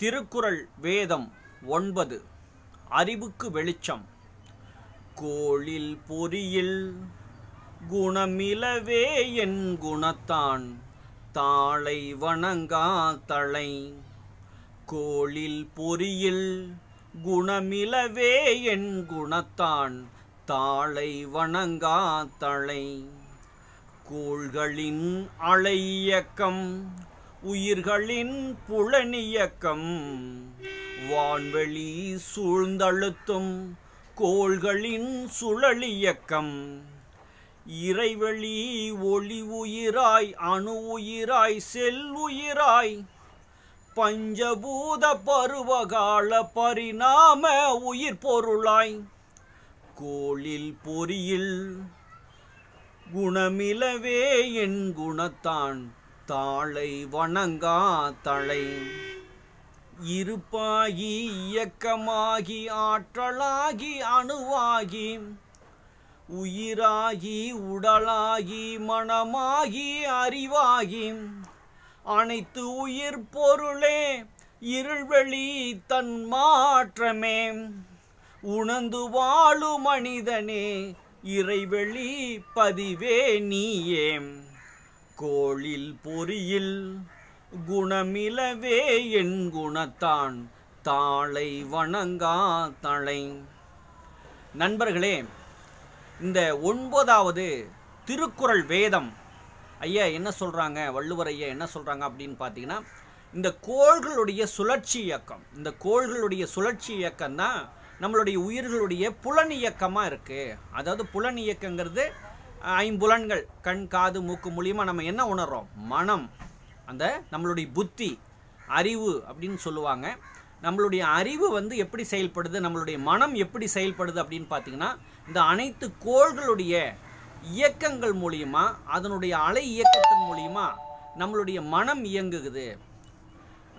திருக்குறள் வேதம் ஒன்பது அறிவுக்கு வெளிச்சம் கோளில் பொறியில் குணமிலவே என் குணத்தான் தாளை வணங்கா தலை கோளில் பொறியில் குணமிலவே என் குணத்தான் தாளை வணங்கா தலை கோள்களின் அலை இயக்கம் உயிர்களின் புலனியக்கம் வான்வெளி சூழ்ந்தழுத்தும் கோள்களின் சுழலியக்கம் இறைவழி ஒளி உயிராய் அணு உயிராய் செல்லுயிராய் பஞ்சபூத பருவகால பரிணாம உயிர் பொருளாய் கோளில் பொறியில் குணமிலவே என் குணத்தான் தாளை வணங்கா தளை இருப்பாகி இயக்கமாகி ஆற்றலாகி அணுவாகி உயிராகி உடலாகி மனமாகி அறிவாகி அனைத்து உயிர் பொருளே இருள்வெளி தன் மாற்றமே உணர்ந்து வாழும் மனிதனே இறைவெளி பதிவே நீயே கோளில் பொறியில் குணமிலவே என் குணத்தான் தாளை வணங்கா தலை நண்பர்களே இந்த ஒன்பதாவது திருக்குறள் வேதம் ஐயா என்ன சொல்கிறாங்க வள்ளுவர் ஐயா என்ன சொல்கிறாங்க அப்படின்னு பார்த்தீங்கன்னா இந்த கோள்களுடைய சுழற்சி இயக்கம் இந்த கோள்களுடைய சுழற்சி இயக்கம் தான் நம்மளுடைய உயிர்களுடைய புலன் இயக்கமாக இருக்குது அதாவது புலன் இயக்கங்கிறது ஐம்புலன்கள் கண் காது மூக்கு மூலியமாக நம்ம என்ன உணர்கிறோம் மனம் அந்த நம்மளுடைய புத்தி அறிவு அப்படின்னு சொல்லுவாங்க நம்மளுடைய அறிவு வந்து எப்படி செயல்படுது நம்மளுடைய மனம் எப்படி செயல்படுது அப்படின்னு பார்த்தீங்கன்னா இந்த அனைத்து கோள்களுடைய இயக்கங்கள் மூலியமாக அதனுடைய அலை இயக்கத்தின் மூலியமாக நம்மளுடைய மனம் இயங்குகுது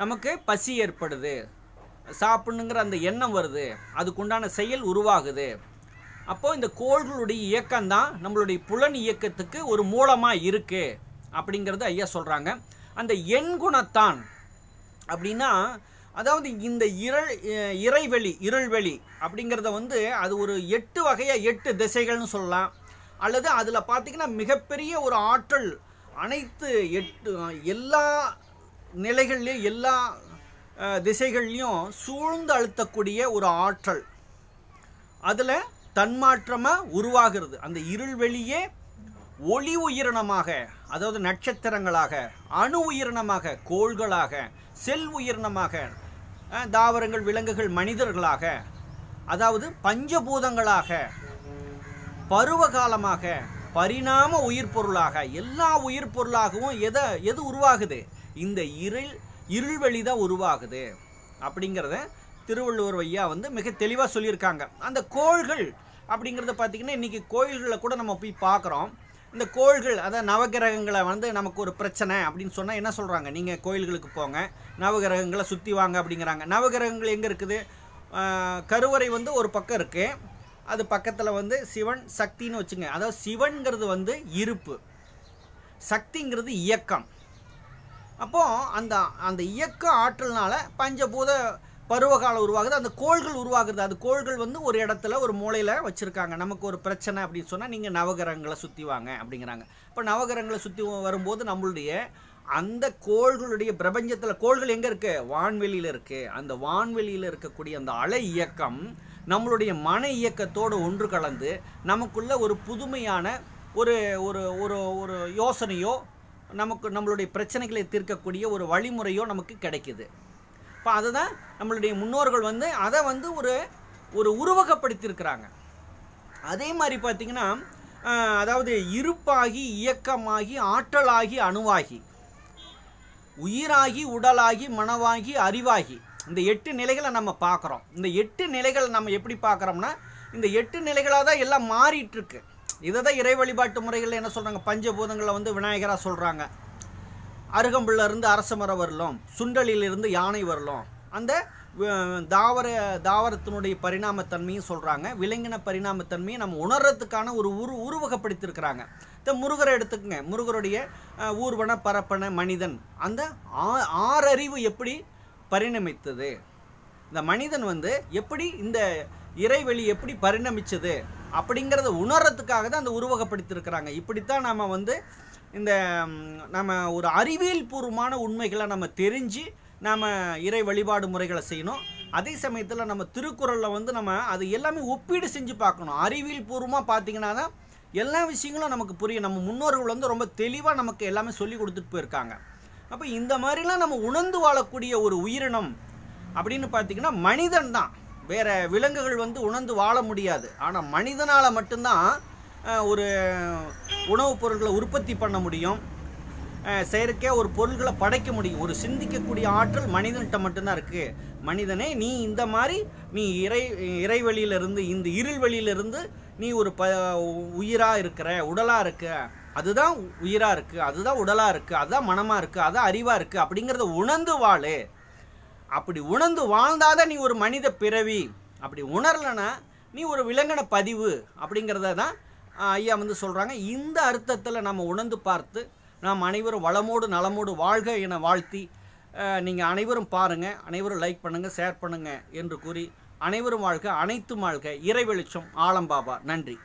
நமக்கு பசி ஏற்படுது சாப்பிடணுங்கிற அந்த எண்ணம் வருது அதுக்குண்டான செயல் உருவாகுது அப்போது இந்த கோள்களுடைய இயக்கம் தான் நம்மளுடைய புலன் இயக்கத்துக்கு ஒரு மூலமாக இருக்குது அப்படிங்கிறது ஐயா சொல்கிறாங்க அந்த எண்குணத்தான் அப்படின்னா அதாவது இந்த இருள் இறைவெளி இருள்வெளி அப்படிங்கிறத வந்து அது ஒரு எட்டு வகையாக எட்டு திசைகள்னு சொல்லலாம் அல்லது அதில் பார்த்திங்கன்னா மிகப்பெரிய ஒரு ஆற்றல் அனைத்து எட்டு எல்லா நிலைகள்லேயும் எல்லா திசைகள்லேயும் சூழ்ந்து அழுத்தக்கூடிய ஒரு ஆற்றல் அதில் தன்மாற்றமாக உருவாகிறது அந்த இருள் வெளியே ஒளி உயிரினமாக அதாவது நட்சத்திரங்களாக அணு உயிரினமாக கோள்களாக செல் உயிரினமாக தாவரங்கள் விலங்குகள் மனிதர்களாக அதாவது பஞ்சபூதங்களாக பருவ காலமாக பரிணாம உயிர் பொருளாக எல்லா உயிர் பொருளாகவும் எதை எது உருவாகுது இந்த இருள் இருள்வெளி தான் உருவாகுது அப்படிங்கிறத திருவள்ளுவர் ஐயா வந்து மிக தெளிவாக சொல்லியிருக்காங்க அந்த கோள்கள் அப்படிங்கிறத பார்த்திங்கன்னா இன்றைக்கி கோயில்களில் கூட நம்ம போய் பார்க்குறோம் இந்த கோள்கள் அதாவது நவகிரகங்களை வந்து நமக்கு ஒரு பிரச்சனை அப்படின்னு சொன்னால் என்ன சொல்கிறாங்க நீங்கள் கோயில்களுக்கு போங்க நவகிரகங்களை சுற்றி வாங்க அப்படிங்கிறாங்க நவகிரகங்கள் எங்கே இருக்குது கருவறை வந்து ஒரு பக்கம் இருக்குது அது பக்கத்தில் வந்து சிவன் சக்தின்னு வச்சுங்க அதாவது சிவன்கிறது வந்து இருப்பு சக்திங்கிறது இயக்கம் அப்போது அந்த அந்த இயக்க ஆற்றல்னால பஞ்சபூத பருவகாலம் உருவாகுது அந்த கோள்கள் உருவாகுது அது கோள்கள் வந்து ஒரு இடத்துல ஒரு மூலையில் வச்சுருக்காங்க நமக்கு ஒரு பிரச்சனை அப்படின்னு சொன்னால் நீங்கள் நவகிரகங்களை சுற்றி வாங்க அப்படிங்கிறாங்க இப்போ நவகிரகங்களை சுற்றி வரும்போது நம்மளுடைய அந்த கோள்களுடைய பிரபஞ்சத்தில் கோள்கள் எங்கே இருக்குது வான்வெளியில் இருக்குது அந்த வான்வெளியில் இருக்கக்கூடிய அந்த அலை இயக்கம் நம்மளுடைய மன இயக்கத்தோடு ஒன்று கலந்து நமக்குள்ள ஒரு புதுமையான ஒரு ஒரு ஒரு ஒரு யோசனையோ நமக்கு நம்மளுடைய பிரச்சனைகளை தீர்க்கக்கூடிய ஒரு வழிமுறையோ நமக்கு கிடைக்குது இப்போ அதை தான் நம்மளுடைய முன்னோர்கள் வந்து அதை வந்து ஒரு ஒரு உருவகப்படுத்தியிருக்கிறாங்க அதே மாதிரி பார்த்திங்கன்னா அதாவது இருப்பாகி இயக்கமாகி ஆற்றலாகி அணுவாகி உயிராகி உடலாகி மனவாகி அறிவாகி இந்த எட்டு நிலைகளை நம்ம பார்க்குறோம் இந்த எட்டு நிலைகளை நம்ம எப்படி பார்க்குறோம்னா இந்த எட்டு நிலைகளாக தான் எல்லாம் மாறிட்டுருக்கு இதை தான் இறை வழிபாட்டு முறைகளில் என்ன சொல்கிறாங்க பஞ்சபூதங்களை வந்து விநாயகராக சொல்கிறாங்க அருகம்புல்லேருந்து அரச மரம் வரலாம் சுண்டலிலிருந்து யானை வரலாம் அந்த தாவர தாவரத்தினுடைய பரிணாமத்தன்மையும் சொல்கிறாங்க விலங்கின பரிணாமத்தன்மையை நம்ம உணர்றதுக்கான ஒரு உரு உருவகப்படுத்தியிருக்கிறாங்க இந்த முருகரை எடுத்துக்கங்க முருகருடைய ஊர்வன பரப்பன மனிதன் அந்த ஆறறிவு எப்படி பரிணமித்தது இந்த மனிதன் வந்து எப்படி இந்த இறைவெளி எப்படி பரிணமிச்சது அப்படிங்கிறத உணர்றதுக்காக தான் அந்த உருவகப்படுத்தியிருக்கிறாங்க இப்படித்தான் நாம் வந்து இந்த நம்ம ஒரு அறிவியல் பூர்வமான உண்மைகளை நம்ம தெரிஞ்சு நாம் இறை வழிபாடு முறைகளை செய்யணும் அதே சமயத்தில் நம்ம திருக்குறளில் வந்து நம்ம அது எல்லாமே ஒப்பீடு செஞ்சு பார்க்கணும் அறிவியல் பூர்வமாக பார்த்திங்கன்னா தான் எல்லா விஷயங்களும் நமக்கு புரியும் நம்ம முன்னோர்கள் வந்து ரொம்ப தெளிவாக நமக்கு எல்லாமே சொல்லி கொடுத்துட்டு போயிருக்காங்க அப்போ இந்த மாதிரிலாம் நம்ம உணர்ந்து வாழக்கூடிய ஒரு உயிரினம் அப்படின்னு பார்த்திங்கன்னா மனிதன் தான் வேறு விலங்குகள் வந்து உணர்ந்து வாழ முடியாது ஆனால் மனிதனால் மட்டும்தான் ஒரு உணவுப் பொருட்களை உற்பத்தி பண்ண முடியும் செயற்கையாக ஒரு பொருள்களை படைக்க முடியும் ஒரு சிந்திக்கக்கூடிய ஆற்றல் மனிதன்கிட்ட மட்டும்தான் இருக்குது மனிதனே நீ இந்த மாதிரி நீ இறை இறைவெளியிலிருந்து இந்த இருள் நீ ஒரு ப உயிராக இருக்கிற உடலாக இருக்க அதுதான் உயிராக இருக்குது அதுதான் உடலாக இருக்குது அதுதான் மனமாக இருக்குது அதுதான் அறிவாக இருக்குது அப்படிங்கிறத உணர்ந்து வாழு அப்படி உணர்ந்து வாழ்ந்தாதான் நீ ஒரு மனித பிறவி அப்படி உணரலைன்னா நீ ஒரு விலங்கின பதிவு அப்படிங்கிறத தான் ஐயா வந்து சொல்கிறாங்க இந்த அர்த்தத்தில் நம்ம உணர்ந்து பார்த்து நாம் அனைவரும் வளமோடு நலமோடு வாழ்க என வாழ்த்தி நீங்கள் அனைவரும் பாருங்கள் அனைவரும் லைக் பண்ணுங்கள் ஷேர் பண்ணுங்கள் என்று கூறி அனைவரும் வாழ்க அனைத்து வாழ்க இறை வெளிச்சம் ஆலம்பாபா நன்றி